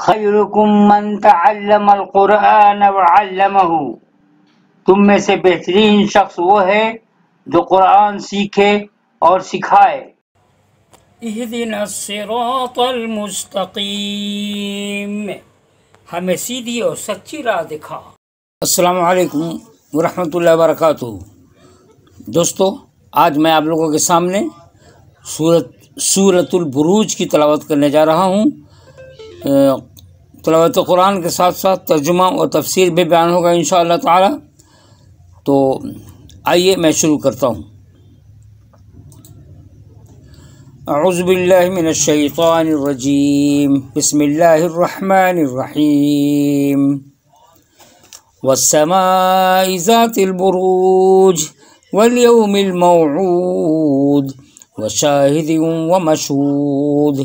खैरुकुम मन तअल्लम अल कुरान व अल्लमहु तुम में से बेहतरीन शख्स वो है जो कुरान सीखे और सिखाए मुस्तकीम हमें सीधी और सच्ची राह दिखा अस्सलाम वालेकुम व रहमतुल्लाहि व बरकातहू दोस्तों आज मैं आप लोगों के सामने सूरत सूरतुल बुरूज की तलावत करने जा रहा हूँ طلبت قرآن کے ساتھ ساتھ ترجمہ و تفسیر بھی بیان ہوگا انشاءاللہ تعالی تو آئیے میں شروع کرتا ہوں اعوذ بالله من الشيطان الرجيم بسم الله الرحمن الرحيم والسماء ذات البروج واليوم الموعود وشاهد ومشهود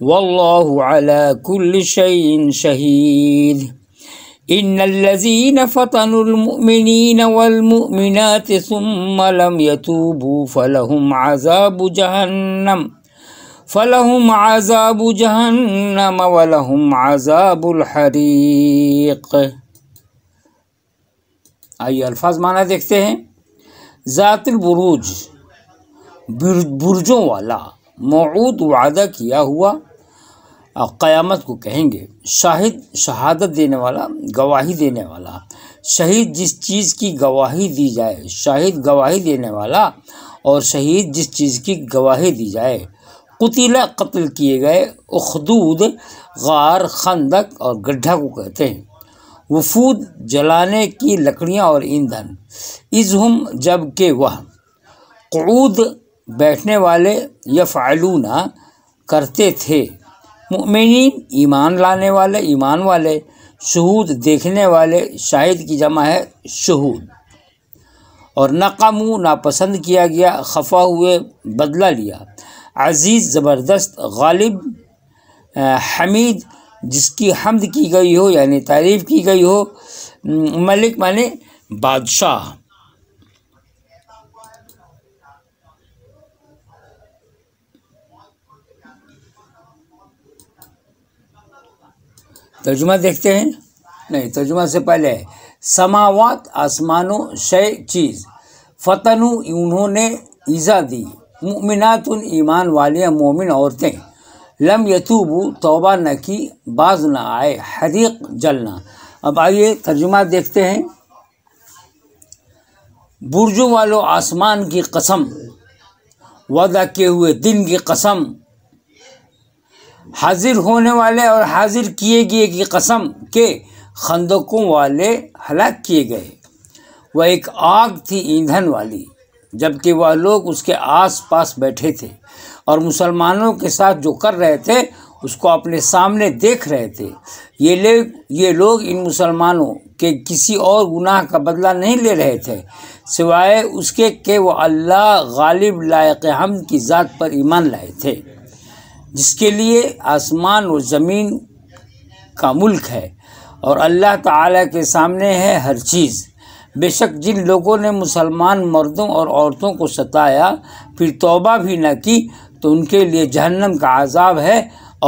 والله على كل شيء شهيد إن الذين فطنوا المؤمنين والمؤمنات ثم لم يتوبوا فلهم عذاب جهنم فلهم عذاب جهنم ولهم عذاب الحريق أي الفاظ معنی دیکھتے ہیں ذات البروج برجوں والا موعود وعدہ کیا ہوا क़यामत को कहेंगे शाहिद शहादत देने वाला गवाही देने वाला शहीद जिस चीज़ की गवाही दी जाए शाहिद गवाही देने वाला और शहीद जिस चीज़ की गवाही दी जाए कुतीला कत्ल किए गए उखदूद गार खंदक और गड्ढा को कहते हैं वफूद जलाने की लकड़ियाँ और ईंधन इज़हम जब के वह कूद बैठने वाले यफ़ालूना करते थे मुमिन ईमान लाने वाले ईमान वाले शहूद देखने वाले शाहिद की जमा है शहूद और नाकामू नापसंद किया गया खफा हुए बदला लिया अज़ीज़ ज़बरदस्त गालिब हमीद जिसकी हमद की गई हो यानी तारीफ़ की गई हो मलिक माने बादशाह तर्जुमा देखते हैं नहीं तर्जुमा से पहले समावत समावात आसमानों शय चीज़ फ़तनु उन्होंने ईज़ा दी मुमिनात उन ईमान वाली मोमिन औरतें लम यतूबू तोबा न की बाज न आए हरीक जलना अब आइए तर्जुमा देखते हैं बुरजों वालों आसमान की कसम वादा किए हुए दिन की कसम हाजिर होने वाले और हाजिर किए गए की कसम के खंदकों वाले हलाक किए गए वह एक आग थी ईंधन वाली जबकि वह लोग उसके आस पास बैठे थे और मुसलमानों के साथ जो कर रहे थे उसको अपने सामने देख रहे थे ये ले ये लोग इन मुसलमानों के किसी और गुनाह का बदला नहीं ले रहे थे सिवाय उसके के वो अल्लाह गालिब लायक हम की ज़ात पर ईमान लाए थे जिसके लिए आसमान और ज़मीन का मुल्क है और अल्लाह ताला के सामने है हर चीज़ बेशक जिन लोगों ने मुसलमान मर्दों और औरतों को सताया फिर तौबा भी न की तो उनके लिए जहन्नम का आज़ाब है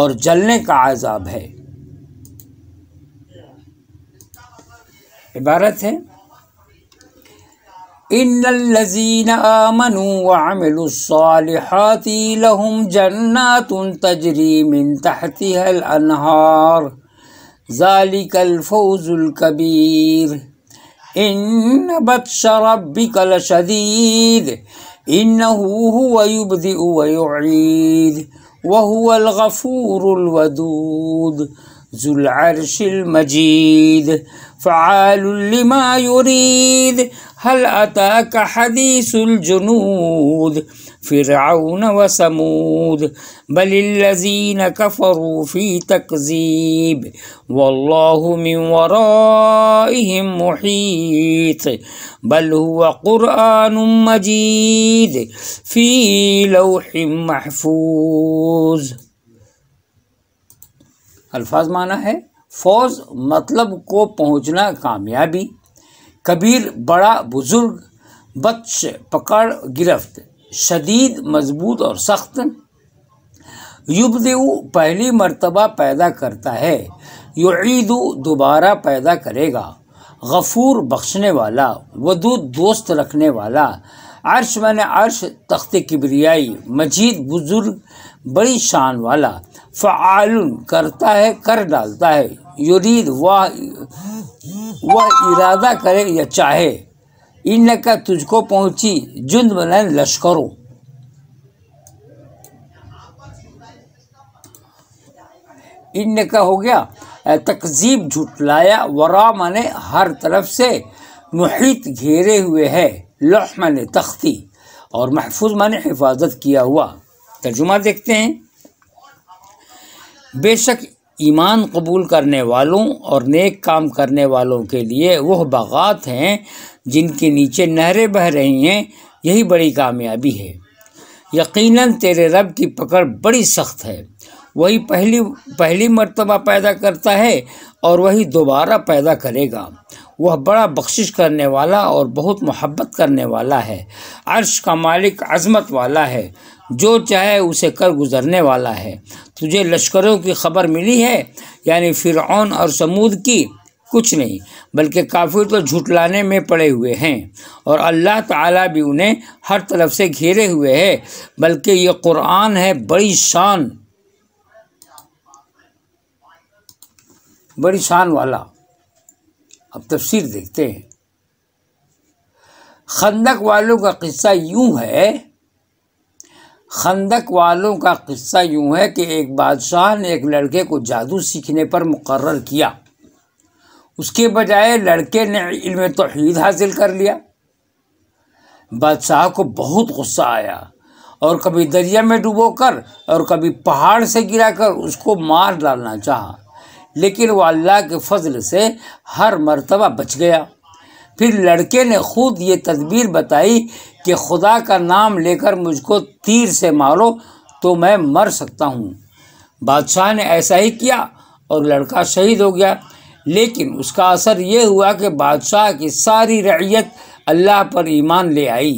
और जलने का आज़ाब है इबारत है إن الذين آمنوا وعملوا الصالحات لهم جنات تجري من تحتها الأنهار ذلك الفوز الكبير إن بطش ربك لشديد إنه هو يبدئ ويعيد وهو الغفور الودود ذو العرش المجيد فعال لما يريد هل أتاك حديث الجنود فرعون وثمود بل الذين كفروا في تكذيب والله من ورائهم محيط بل هو قرآن مجيد في لوح محفوظ الفاظ معنى ہے فوز مطلب کو پہنچنا کامیابی कबीर बड़ा बुजुर्ग बच्च पकड़ गिरफ्त शदीद मजबूत और सख्त युबदेव पहली मर्तबा पैदा करता है युदु दोबारा पैदा करेगा गफूर बख्शने वाला वदूद दोस्त रखने वाला अर्श मन अर्श तख्त किबरियाई मजीद बुजुर्ग बड़ी शान वाला फ़ालन करता है कर डालता है युरीद वह वह इरादा करे या चाहे इन का तुझको पहुंची जुंद बनाए लश्करों इन का हो गया तकजीब झुटलाया वरा माने हर तरफ से मुहित घेरे हुए है लह माने तख्ती और महफूज माने हिफाजत किया हुआ तर्जुमा देखते हैं बेशक ईमान कबूल करने वालों और नेक काम करने वालों के लिए वह बागात हैं जिनके नीचे नहरें बह रही हैं यही बड़ी कामयाबी है यकीनन तेरे रब की पकड़ बड़ी सख्त है वही पहली पहली मर्तबा पैदा करता है और वही दोबारा पैदा करेगा वह बड़ा बख्शिश करने वाला और बहुत मोहब्बत करने वाला है अर्श का मालिक अजमत वाला है जो चाहे उसे कर गुजरने वाला है तुझे लश्करों की खबर मिली है यानी फ़िरौन और समूद की कुछ नहीं बल्कि काफिर तो झुटलाने में पड़े हुए हैं और अल्लाह ताला भी उन्हें हर तरफ से घेरे हुए है बल्कि ये कुरान है बड़ी शान बड़ी शान वाला अब तफसीर देखते हैं खंदक वालों का किस्सा यूं है खंदक वालों का किस्सा यूं है कि एक बादशाह ने एक लड़के को जादू सीखने पर मुकर्र किया उसके बजाय लड़के ने इल्म तोहद हासिल कर लिया बादशाह को बहुत गुस्सा आया और कभी दरिया में डुबोकर और कभी पहाड़ से गिराकर उसको मार डालना चाहा लेकिन वो अल्लाह के फजल से हर मरतबा बच गया फिर लड़के ने खुद ये तदबीर बताई कि खुदा का नाम लेकर मुझको तीर से मारो तो मैं मर सकता हूँ बादशाह ने ऐसा ही किया और लड़का शहीद हो गया लेकिन उसका असर ये हुआ कि बादशाह की सारी रैयत अल्लाह पर ईमान ले आई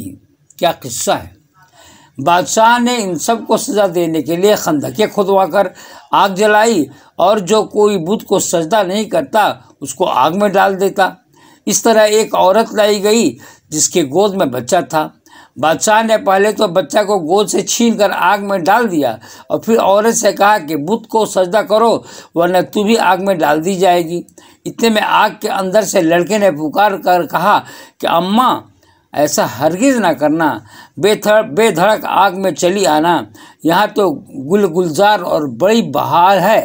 क्या किस्सा है बादशाह ने इन सब को सज़ा देने के लिए खुदवा खुदवाकर आग जलाई और जो कोई बुद्ध को सजदा नहीं करता उसको आग में डाल देता इस तरह एक औरत लाई गई जिसके गोद में बच्चा था बादशाह ने पहले तो बच्चा को गोद से छीन कर आग में डाल दिया और फिर औरत से कहा कि बुद्ध को सजदा करो वरना तू भी आग में डाल दी जाएगी इतने में आग के अंदर से लड़के ने पुकार कर कहा कि अम्मा ऐसा हरगिज़ ना करना बेथड़ बेधड़क आग में चली आना यहाँ तो गुल गुलजार और बड़ी बहार है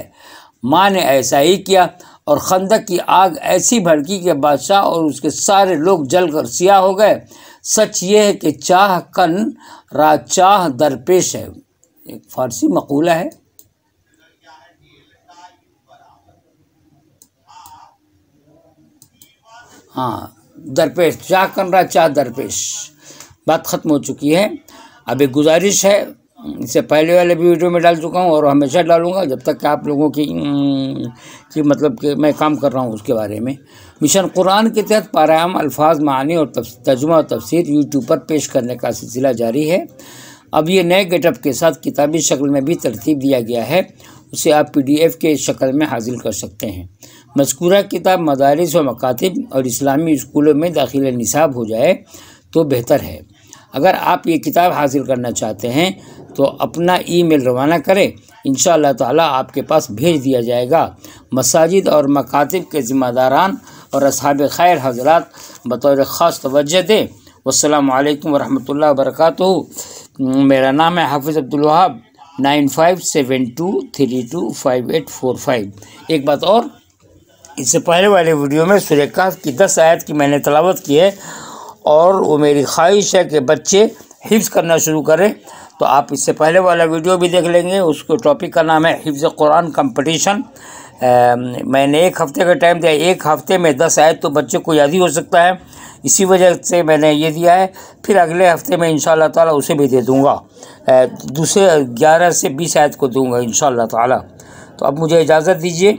माँ ने ऐसा ही किया और खंदक की आग ऐसी भड़की कि बादशाह और उसके सारे लोग जलकर सियाह हो गए सच ये है कि चाह कन रा चाह दरपेश है एक फारसी मकूला है हाँ दरपेश जा कमरा चाह दरपेश बात ख़त्म हो चुकी है अब एक गुजारिश है इसे पहले वाले भी वीडियो में डाल चुका हूँ और हमेशा डालूंगा जब तक कि आप लोगों की की मतलब कि मैं काम कर रहा हूँ उसके बारे में मिशन कुरान के तहत पारायाम अल्फाज मानी और तर्जुमा और तफसीर यूट्यूब पर पेश करने का सिलसिला जारी है अब ये नए गेटअप के साथ किताबी शक्ल में भी तरतीब दिया गया है उसे आप पी के शक्ल में हासिल कर सकते हैं मस्कुरा किताब मदारस व मकातब और इस्लामी स्कूलों में दाखिल निसाब हो जाए तो बेहतर है अगर आप ये किताब हासिल करना चाहते हैं तो अपना ईमेल रवाना करें इन ताला आपके पास भेज दिया जाएगा मसाजिद और मकातब के ज़िम्मेदारान और असाब खैर हजरात बतौर ख़ास तोज्जह दें वालकम वरम वरक मेरा नाम है Hafiz Abdulwahab nine five seven two three two five eight four five एक बात और इससे पहले वाले वीडियो में सुरेखा की दस आयत की मैंने तलावत की है और वो मेरी ख्वाहिश है कि बच्चे हिफ्ज़ करना शुरू करें तो आप इससे पहले वाला वीडियो भी देख लेंगे उसको टॉपिक का नाम है हिफ्ज़ कुरान कंपटीशन मैंने एक हफ़्ते का टाइम दिया एक हफ़्ते में दस आयत तो बच्चे को याद ही हो सकता है इसी वजह से मैंने ये दिया है फिर अगले हफ्ते में इन ताला उसे भी दे दूँगा दूसरे ग्यारह से बीस आयत को दूँगा इन ताला तो अब मुझे इजाज़त दीजिए